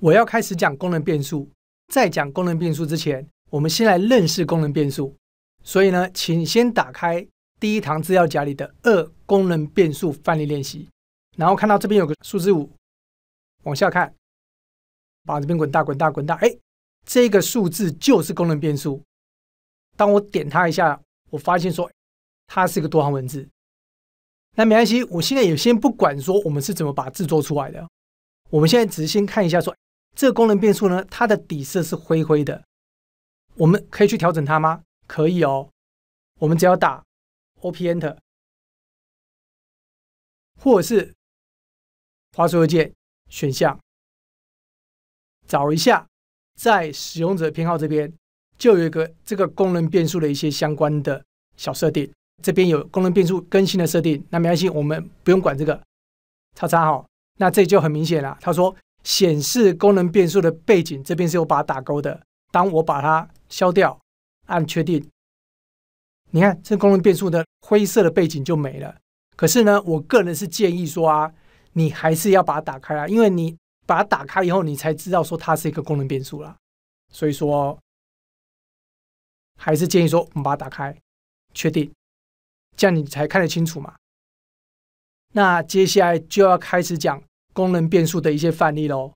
我要开始讲功能变数。在讲功能变数之前，我们先来认识功能变数。所以呢，请先打开第一堂资料夹里的二功能变数范例练习，然后看到这边有个数字五，往下看，把这边滚大滚大滚大。哎，这个数字就是功能变数。当我点它一下，我发现说它是一个多行文字。那没关系，我现在也先不管说我们是怎么把它制作出来的，我们现在只是先看一下说。这个功能变速呢，它的底色是灰灰的，我们可以去调整它吗？可以哦，我们只要打 O P Enter 或是滑鼠右键选项，找一下，在使用者偏好这边就有一个这个功能变速的一些相关的小设定。这边有功能变速更新的设定，那没关系，我们不用管这个叉叉哈。那这就很明显了，他说。显示功能变数的背景，这边是有把它打勾的。当我把它消掉，按确定，你看这功能变数的灰色的背景就没了。可是呢，我个人是建议说啊，你还是要把它打开啊，因为你把它打开以后，你才知道说它是一个功能变数了。所以说，还是建议说我们把它打开，确定，这样你才看得清楚嘛。那接下来就要开始讲。功能变数的一些范例喽。